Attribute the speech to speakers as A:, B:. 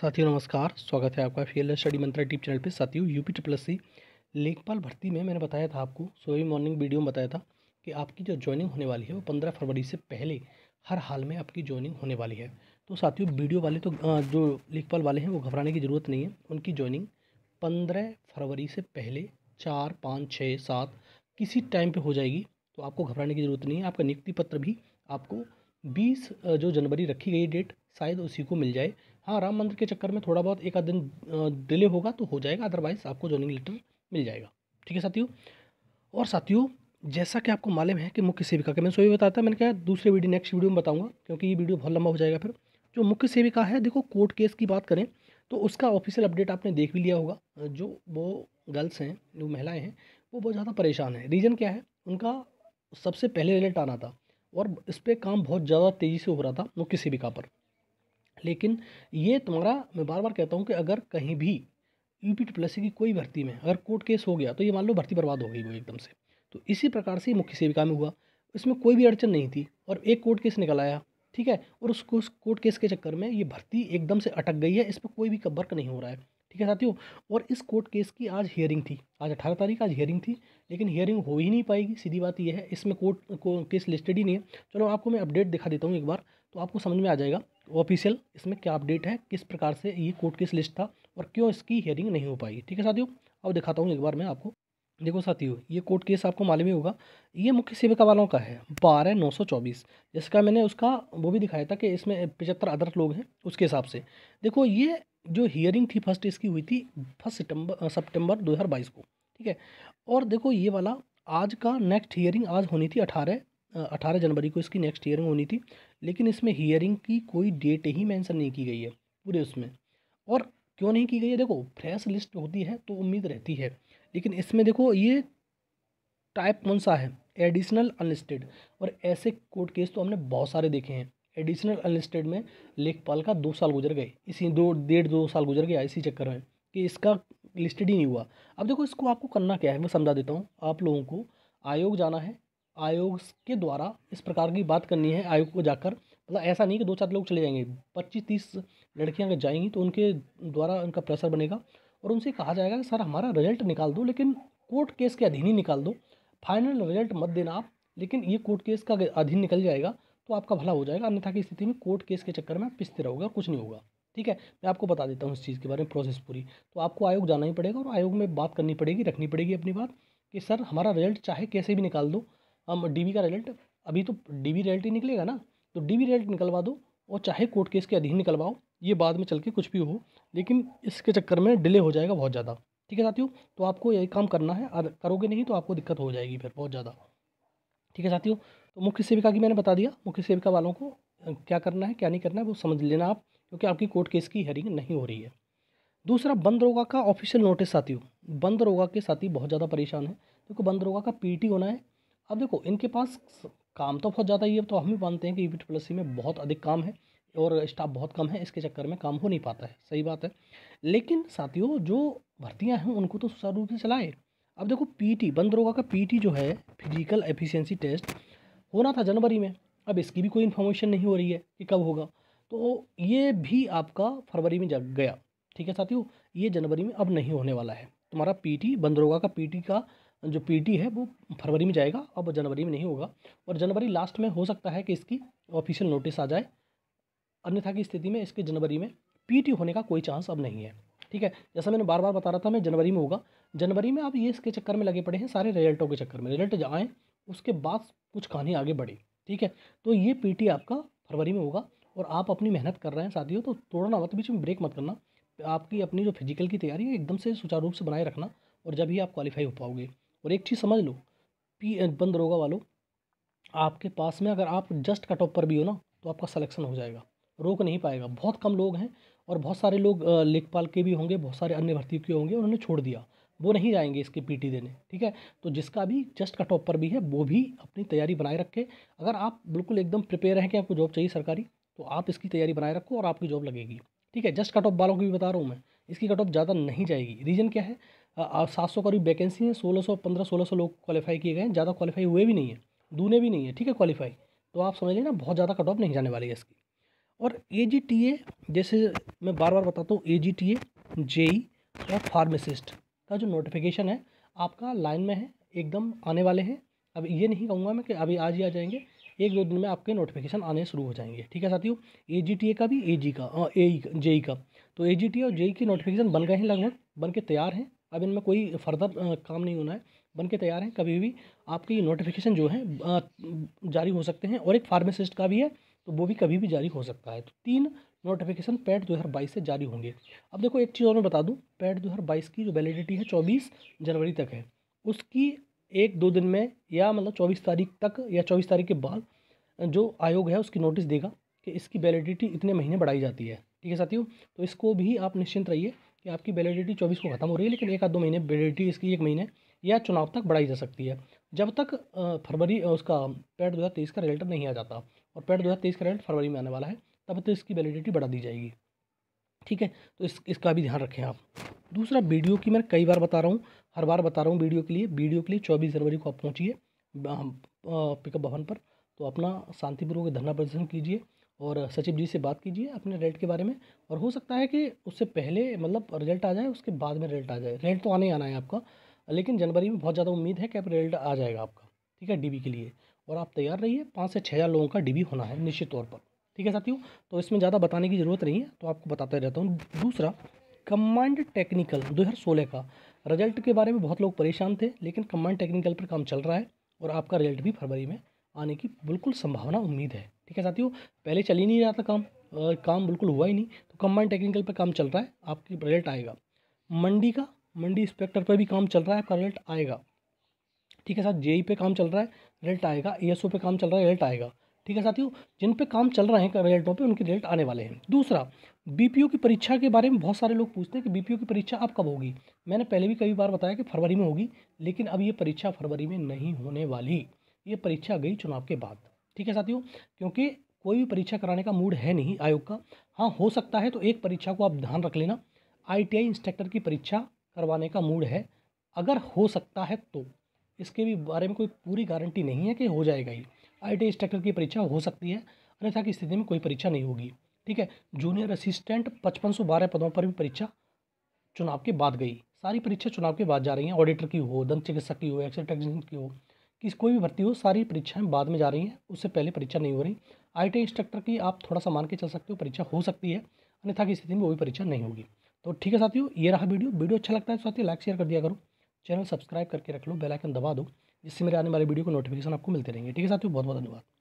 A: साथियों नमस्कार स्वागत है आपका Field Study Mantra YouTube channel पे साथियों यूपी प्लस सी लेखपाल भर्ती में मैंने बताया था आपको सुबह मॉर्निंग वीडियो में बताया था कि आपकी जो ज्वाइनिंग होने वाली है वो पंद्रह फरवरी से पहले हर हाल में आपकी ज्वाइनिंग होने वाली है तो साथियों वीडियो वाले तो जो लेखपाल वाले हैं वो घबराने की ज़रूरत नहीं है उनकी ज्वाइनिंग पंद्रह फरवरी से पहले चार पाँच छः सात किसी टाइम पर हो जाएगी तो आपको घबराने की ज़रूरत नहीं है आपका नियुक्ति पत्र भी आपको बीस जो जनवरी रखी गई डेट शायद उसी को मिल जाए हाँ राम मंदिर के चक्कर में थोड़ा बहुत एक आध दिन डिले होगा तो हो जाएगा अदरवाइज आपको ज्वाइनिंग लेटर मिल जाएगा ठीक है साथियों और साथियों जैसा कि आपको मालूम है कि मुख्य सेविका का मैंने सो ही बताया मैंने कहा दूसरे वीडियो नेक्स्ट वीडियो में बताऊंगा क्योंकि ये वीडियो बहुत लंबा हो जाएगा फिर जो मुख्य सेविका है देखो कोर्ट केस की बात करें तो उसका ऑफिशियल अपडेट आपने देख भी लिया होगा जो वो गर्ल्स हैं जो महिलाएँ हैं वो बहुत ज़्यादा परेशान हैं रीज़न क्या है उनका सबसे पहले रिलेट आना था और इस पर काम बहुत ज़्यादा तेज़ी से हो रहा था वो किसी भी का पर लेकिन ये तुम्हारा मैं बार बार कहता हूँ कि अगर कहीं भी यू पी प्लस की कोई भर्ती में अगर कोर्ट केस हो गया तो ये मान लो भर्ती बर्बाद हो गई वो एकदम से तो इसी प्रकार से मुख्य सेविका में हुआ इसमें कोई भी अड़चन नहीं थी और एक कोर्ट केस निकल आया ठीक है और उसको उस कोर्ट केस के चक्कर में ये भर्ती एकदम से अटक गई है इस पर कोई भी वर्क नहीं हो रहा है ठीक है साथियों और इस कोर्ट केस की आज हियरिंग थी आज अठारह तारीख आज हियरिंग थी लेकिन हियरिंग हो ही नहीं पाएगी सीधी बात यह है इसमें कोर्ट को केस लिस्टेड ही नहीं है चलो आपको मैं अपडेट दिखा देता हूँ एक बार तो आपको समझ में आ जाएगा ऑफिशियल इसमें क्या अपडेट है किस प्रकार से ये कोर्ट केस लिस्ट था और क्यों इसकी हियरिंग नहीं हो पाई ठीक है साथियों अब दिखाता हूँ एक बार मैं आपको देखो साथियों ये कोर्ट केस आपको मालूम ही होगा ये मुख्य सेविका वालों का है बारह नौ सौ चौबीस जिसका मैंने उसका वो भी दिखाया था कि इसमें पचहत्तर अदर लोग हैं उसके हिसाब से देखो ये जो हियरिंग थी फर्स्ट इसकी हुई थी फर्स्ट सितंबर सितंबर 2022 को ठीक है और देखो ये वाला आज का नेक्स्ट हियरिंग आज होनी थी अठारह अठारह जनवरी को इसकी नेक्स्ट हियरिंग होनी थी लेकिन इसमें हियरिंग की कोई डेट ही मैंसन नहीं की गई है पूरे उसमें और क्यों नहीं की गई है देखो फ्रेश लिस्ट होती है तो उम्मीद रहती है लेकिन इसमें देखो ये टाइप कौन सा है एडिशनल अनलिस्टेड और ऐसे कोर्ट केस तो हमने बहुत सारे देखे हैं एडिशनल अनलिस्टेड में लेखपाल का दो साल गुजर गए इसी दो डेढ़ दो साल गुजर गया इसी चक्कर में कि इसका लिस्टेड ही नहीं हुआ अब देखो इसको आपको करना क्या है मैं समझा देता हूँ आप लोगों को आयोग जाना है आयोग के द्वारा इस प्रकार की बात करनी है आयोग को जाकर मतलब ऐसा नहीं कि दो चार लोग चले जाएंगे पच्चीस तीस लड़कियाँ अगर जाएंगी तो उनके द्वारा उनका प्रेशर बनेगा और उनसे कहा जाएगा कि सर हमारा रिजल्ट निकाल दो लेकिन कोर्ट केस के अधीन ही निकाल दो फाइनल रिजल्ट मत देना आप लेकिन ये कोर्ट केस का अधीन निकल जाएगा तो आपका भला हो जाएगा अन्यथा की स्थिति में कोर्ट केस के चक्कर में आप पिसते रहोगे कुछ नहीं होगा ठीक है मैं आपको बता देता हूँ इस चीज़ के बारे में प्रोसेस पूरी तो आपको आयोग जाना ही पड़ेगा और आयोग में बात करनी पड़ेगी रखनी पड़ेगी अपनी बात कि सर हमारा रिजल्ट चाहे कैसे भी निकाल दो हम डी का रिजल्ट अभी तो डी रिजल्ट ही निकलेगा ना तो डी रिजल्ट निकलवा दो और चाहे कोर्ट केस के अधीन निकलवाओ ये बाद में चल के कुछ भी हो लेकिन इसके चक्कर में डिले हो जाएगा बहुत ज़्यादा ठीक है साथियों तो आपको यही काम करना है अगर करोगे नहीं तो आपको दिक्कत हो जाएगी फिर बहुत ज़्यादा ठीक है साथियों तो मुख्य सेविका की मैंने बता दिया मुख्य सेविका वालों को क्या करना है क्या नहीं करना है वो समझ लेना आप क्योंकि आपकी कोर्ट केस की हेयरिंग नहीं हो रही है दूसरा बंदरोगा का ऑफिशियल नोटिस साथियों बंदरोगा के साथी बहुत ज़्यादा परेशान है देखो बंदरोगा का पीटी होना है अब देखो इनके पास काम तो बहुत ज़्यादा ही है तो हम भी मानते हैं कि ई e पी में बहुत अधिक काम है और स्टाफ बहुत कम है इसके चक्कर में काम हो नहीं पाता है सही बात है लेकिन साथियों जो भर्तियाँ हैं उनको तो सुचारू रूप से चलाए अब देखो पीटी बंदरोगा का पीटी जो है फिजिकल एफिशिएंसी टेस्ट होना था जनवरी में अब इसकी भी कोई इन्फॉर्मेशन नहीं हो रही है कि कब होगा तो ये भी आपका फरवरी में जग गया ठीक है साथियों ये जनवरी में अब नहीं होने वाला है तुम्हारा पीटी बंदरोगा का पीटी का जो पीटी है वो फरवरी में जाएगा अब जनवरी में नहीं होगा और जनवरी लास्ट में हो सकता है कि इसकी ऑफिशियल नोटिस आ जाए अन्यथा की स्थिति में इसके जनवरी में पीटी होने का कोई चांस अब नहीं है ठीक है जैसा मैंने बार बार बता रहा था मैं जनवरी में होगा जनवरी में आप ये इसके चक्कर में लगे पड़े हैं सारे रिजल्टों के चक्कर में रिजल्ट आएँ उसके बाद कुछ कहानी आगे बढ़ी ठीक है तो ये पीटी आपका फरवरी में होगा और आप अपनी मेहनत कर रहे हैं साथियों तो तोड़ना मत बीच में ब्रेक मत करना आपकी अपनी जो फिजिकल की तैयारी है एकदम से सुचारू रूप से बनाए रखना और जब ही आप क्वालिफाई हो पाओगे और एक चीज़ समझ लो पी बंद रोगा वालों आपके पास में अगर आप जस्ट कट ऑफ पर भी हो ना तो आपका सलेक्शन हो जाएगा रोक नहीं पाएगा बहुत कम लोग हैं और बहुत सारे लोग लेखपाल के भी होंगे बहुत सारे अन्य भर्ती के होंगे उन्होंने छोड़ दिया वो नहीं जाएंगे इसके पीटी देने ठीक है तो जिसका भी जस्ट कट ऑफ पर भी है वो भी अपनी तैयारी बनाए रखे अगर आप बिल्कुल एकदम प्रिपेयर हैं कि आपको जॉब चाहिए सरकारी तो आप इसकी तैयारी बनाए रखो और आपकी जॉब लगेगी ठीक है जस्ट कट ऑफ वालों की भी बता रहा हूँ मैं इसकी कट ऑफ ज़्यादा नहीं जाएगी रीज़न क्या है सात सौ करीब वैकेंसी हैं सोलह सौ पंद्रह सोलह सौ लोग क्वालिफाई किए गए हैं ज़्यादा क्वालिफाई हुए भी नहीं है दूने भी नहीं है ठीक है क्वालिफाई तो आप समझ लेना बहुत ज़्यादा कट ऑफ नहीं जाने वाली है इसकी और ए जी टी ए जैसे मैं बार बार बताता हूँ A G T A J E और फार्मासिस्ट का जो नोटिफिकेशन है आपका लाइन में है एकदम आने वाले हैं अब ये नहीं कहूँगा मैं कि अभी आज ही आ जाएंगे एक दो दिन में आपके नोटिफिकेशन आने शुरू हो जाएंगे ठीक है साथियों ए जी टी ए का भी ए जी का ए जेई का तो ए जी टी और जेई की नोटिफिकेशन बन गए हैं लगभग बन के तैयार हैं अब इनमें कोई फर्दर काम नहीं होना है बन के तैयार हैं कभी भी आपके ये नोटिफिकेशन जो है जारी हो सकते हैं और एक फार्मासिस्ट का भी है तो वो भी कभी भी जारी हो सकता है तो तीन नोटिफिकेशन पैड बाईस से जारी होंगे अब देखो एक चीज़ और मैं बता दूं पैड बाईस की जो वैलिडिटी है चौबीस जनवरी तक है उसकी एक दो दिन में या मतलब चौबीस तारीख तक या चौबीस तारीख के बाद जो आयोग है उसकी नोटिस देगा कि इसकी वैलिडिटी इतने महीने बढ़ाई जाती है ठीक है साथियों तो इसको भी आप निश्चिंत रहिए कि आपकी वैलिडिटी चौबीस को ख़त्म हो रही है लेकिन एक आध दो महीने वैलिडिटी इसकी एक महीने या चुनाव तक बढ़ाई जा सकती है जब तक फरवरी उसका पैड दो का रिजल्ट नहीं आ जाता और पेड दो का रिजल्ट फरवरी में आने वाला है तब तो इसकी वैलिडिटी बढ़ा दी जाएगी ठीक है तो इस इसका भी ध्यान रखें आप दूसरा वीडियो की मैं कई बार बता रहा हूँ हर बार बता रहा हूँ वीडियो के लिए वीडियो के लिए चौबीस जनवरी को आप पहुँचिए पिकअप भवन पर तो अपना शांतिपूर्वक धरना प्रदर्शन कीजिए और सचिव जी से बात कीजिए अपने रेट के बारे में और हो सकता है कि उससे पहले मतलब रिजल्ट आ जाए उसके बाद में रिजल्ट आ जाए रिजल्ट तो आने ही आना है आपका लेकिन जनवरी में बहुत ज़्यादा उम्मीद है कि आप रिजल्ट आ जाएगा आपका ठीक है डीबी के लिए और आप तैयार रहिए पाँच से छः हज़ार लोगों का डीबी होना है निश्चित तौर पर ठीक है साथियों तो इसमें ज़्यादा बताने की ज़रूरत नहीं है तो आपको बताते रहता हूँ दूसरा कमांड टेक्निकल सोलह का रिजल्ट के बारे में बहुत लोग परेशान थे लेकिन कमांड टेक्निकल पर काम चल रहा है और आपका रिजल्ट भी फरवरी में आने की बिल्कुल संभावना उम्मीद है ठीक है साथियों पहले चल ही नहीं रहा था काम आ, काम बिल्कुल हुआ ही नहीं तो कम्बाइंड टेक्निकल पर काम चल रहा है आपकी रिजल्ट आएगा मंडी का मंडी इंस्पेक्टर पर भी काम चल रहा है आपका रिजल्ट आएगा ठीक है साथ जेई पे काम चल रहा है रेल्ट आएगा ई पे काम चल रहा है रेल्ट आएगा ठीक है साथियों जिन पे काम चल रहे हैं रेल्टों पे उनके रेल्ट आने वाले हैं दूसरा बीपीओ की परीक्षा के बारे में बहुत सारे लोग पूछते हैं कि बीपीओ की परीक्षा अब कब होगी मैंने पहले भी कई बार बताया कि फरवरी में होगी लेकिन अब ये परीक्षा फरवरी में नहीं होने वाली ये परीक्षा गई चुनाव के बाद ठीक है साथियों क्योंकि कोई भी परीक्षा कराने का मूड है नहीं आयोग का हाँ हो सकता है तो एक परीक्षा को आप ध्यान रख लेना आईटीआई इंस्ट्रक्टर की परीक्षा करवाने का मूड है अगर हो सकता है तो इसके भी बारे में कोई पूरी गारंटी नहीं है कि हो जाएगा ही आई टी इंस्ट्रक्टर की परीक्षा हो सकती है अन्यथा की स्थिति में कोई परीक्षा नहीं होगी ठीक है जूनियर असिस्टेंट पचपन सौ बारह पदों पर भी परीक्षा चुनाव के बाद गई सारी परीक्षा चुनाव के बाद जा रही हैं ऑडिटर की हो दंत चिकित्सक की हो एक्सरे टेक्निशियन की हो किसी कोई भी भर्ती हो सारी परीक्षाएं बाद में जा रही हैं उससे पहले परीक्षा नहीं हो रही आई टी इंस्ट्रक्टर की आप थोड़ा सा मान के चल सकते हो परीक्षा हो सकती है अन्यथा की स्थिति में वो भी परीक्षा नहीं होगी तो ठीक है साथियों ये रहा वीडियो वीडियो अच्छा लगता है तो साथियों लाइक शेयर कर दिया करो चैनल सब्सक्राइब करके रख लो बेलाइकन दबा दो जिससे मेरे आने वाले वीडियो को नोटिफिकेशन आपको मिलते रहेंगे ठीक है साथियों बहुत बहुत धन्यवाद